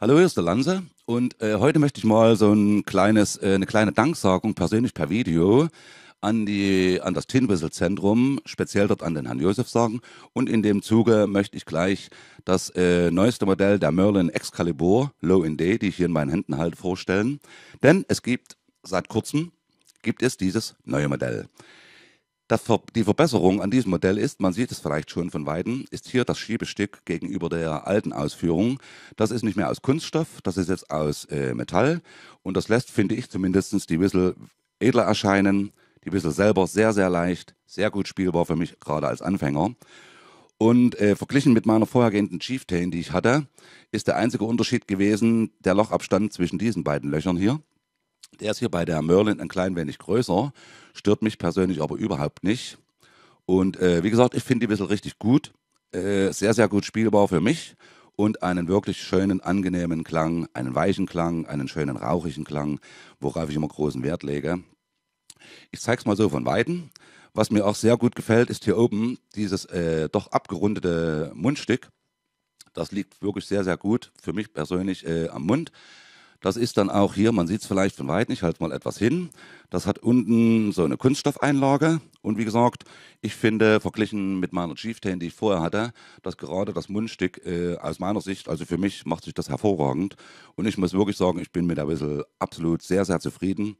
Hallo, hier ist der Lanze und äh, heute möchte ich mal so ein kleines, äh, eine kleine Danksagung persönlich per Video an, die, an das Tinwissel-Zentrum, speziell dort an den Herrn Josef sagen. Und in dem Zuge möchte ich gleich das äh, neueste Modell der Merlin Excalibur Low in D, die ich hier in meinen Händen halte, vorstellen. Denn es gibt seit kurzem gibt es dieses neue Modell. Das, die Verbesserung an diesem Modell ist, man sieht es vielleicht schon von Weitem, ist hier das Schiebestück gegenüber der alten Ausführung. Das ist nicht mehr aus Kunststoff, das ist jetzt aus äh, Metall und das lässt, finde ich zumindest, die Whistle edler erscheinen. Die Whistle selber sehr, sehr leicht, sehr gut spielbar für mich, gerade als Anfänger. Und äh, verglichen mit meiner vorhergehenden Chieftain, die ich hatte, ist der einzige Unterschied gewesen der Lochabstand zwischen diesen beiden Löchern hier. Der ist hier bei der Merlin ein klein wenig größer, stört mich persönlich aber überhaupt nicht. Und äh, wie gesagt, ich finde die ein bisschen richtig gut, äh, sehr, sehr gut spielbar für mich und einen wirklich schönen, angenehmen Klang, einen weichen Klang, einen schönen, rauchigen Klang, worauf ich immer großen Wert lege. Ich zeige es mal so von Weitem. Was mir auch sehr gut gefällt, ist hier oben dieses äh, doch abgerundete Mundstück. Das liegt wirklich sehr, sehr gut für mich persönlich äh, am Mund. Das ist dann auch hier, man sieht es vielleicht von weitem, ich halte mal etwas hin. Das hat unten so eine Kunststoffeinlage. Und wie gesagt, ich finde, verglichen mit meiner Chieftain, die ich vorher hatte, dass gerade das Mundstück äh, aus meiner Sicht, also für mich macht sich das hervorragend. Und ich muss wirklich sagen, ich bin mit der Whistle absolut sehr, sehr zufrieden.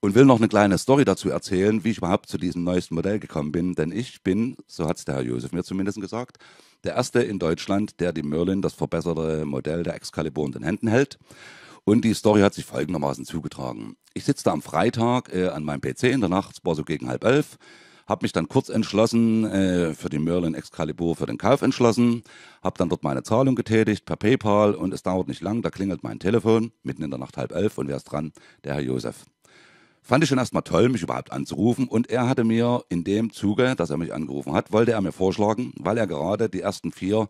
Und will noch eine kleine Story dazu erzählen, wie ich überhaupt zu diesem neuesten Modell gekommen bin. Denn ich bin, so hat es der Herr Josef mir zumindest gesagt, der erste in Deutschland, der die Merlin, das verbesserte Modell der Excalibur in den Händen hält. Und die Story hat sich folgendermaßen zugetragen. Ich sitze da am Freitag äh, an meinem PC in der Nacht, es war so gegen halb elf, habe mich dann kurz entschlossen, äh, für die Merlin Excalibur für den Kauf entschlossen, habe dann dort meine Zahlung getätigt per PayPal und es dauert nicht lang, da klingelt mein Telefon, mitten in der Nacht halb elf und wer ist dran? Der Herr Josef. Fand ich schon erstmal toll, mich überhaupt anzurufen. Und er hatte mir in dem Zuge, dass er mich angerufen hat, wollte er mir vorschlagen, weil er gerade die ersten vier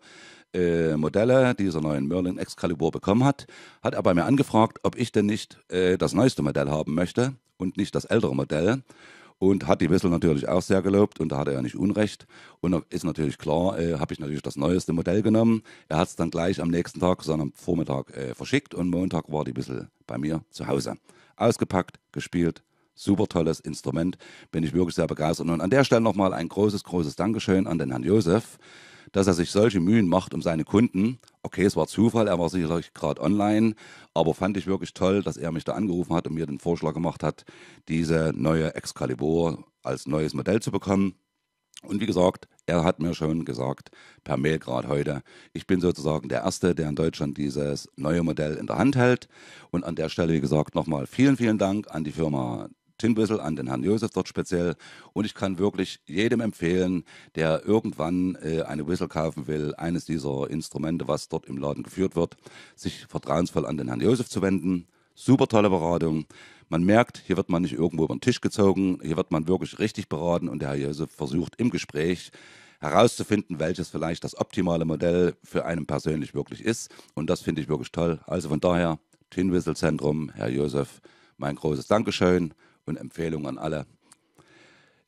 äh, Modelle dieser neuen Merlin Excalibur bekommen hat, hat er bei mir angefragt, ob ich denn nicht äh, das neueste Modell haben möchte und nicht das ältere Modell. Und hat die Whistle natürlich auch sehr gelobt und da hat er ja nicht Unrecht. Und ist natürlich klar, äh, habe ich natürlich das neueste Modell genommen. Er hat es dann gleich am nächsten Tag, sondern am Vormittag äh, verschickt und Montag war die Whistle bei mir zu Hause. Ausgepackt, gespielt, Super tolles Instrument, bin ich wirklich sehr begeistert. Und an der Stelle nochmal ein großes, großes Dankeschön an den Herrn Josef, dass er sich solche Mühen macht um seine Kunden. Okay, es war Zufall, er war sicherlich gerade online, aber fand ich wirklich toll, dass er mich da angerufen hat und mir den Vorschlag gemacht hat, diese neue Excalibur als neues Modell zu bekommen. Und wie gesagt, er hat mir schon gesagt, per Mail gerade heute, ich bin sozusagen der Erste, der in Deutschland dieses neue Modell in der Hand hält. Und an der Stelle, wie gesagt, nochmal vielen, vielen Dank an die Firma Tinbüssel, an den Herrn Josef dort speziell. Und ich kann wirklich jedem empfehlen, der irgendwann äh, eine Whistle kaufen will, eines dieser Instrumente, was dort im Laden geführt wird, sich vertrauensvoll an den Herrn Josef zu wenden. Super tolle Beratung. Man merkt, hier wird man nicht irgendwo über den Tisch gezogen, hier wird man wirklich richtig beraten und der Herr Josef versucht im Gespräch herauszufinden, welches vielleicht das optimale Modell für einen persönlich wirklich ist. Und das finde ich wirklich toll. Also von daher, Tinwhistle Zentrum, Herr Josef, mein großes Dankeschön und Empfehlung an alle.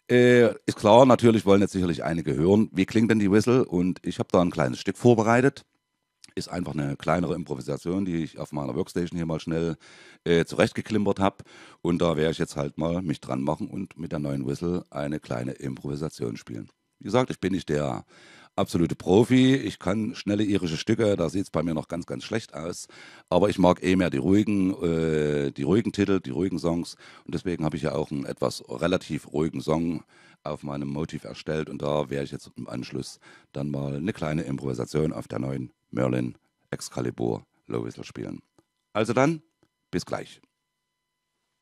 Äh, ist klar, natürlich wollen jetzt sicherlich einige hören, wie klingt denn die Whistle und ich habe da ein kleines Stück vorbereitet. Ist einfach eine kleinere Improvisation, die ich auf meiner Workstation hier mal schnell äh, zurechtgeklimpert habe. Und da werde ich jetzt halt mal mich dran machen und mit der neuen Whistle eine kleine Improvisation spielen. Wie gesagt, ich bin nicht der absolute Profi. Ich kann schnelle irische Stücke, da sieht es bei mir noch ganz, ganz schlecht aus. Aber ich mag eh mehr die ruhigen, äh, die ruhigen Titel, die ruhigen Songs. Und deswegen habe ich ja auch einen etwas relativ ruhigen Song auf meinem Motiv erstellt. Und da werde ich jetzt im Anschluss dann mal eine kleine Improvisation auf der neuen Merlin Excalibur Low Whistle spielen. Also dann, bis gleich.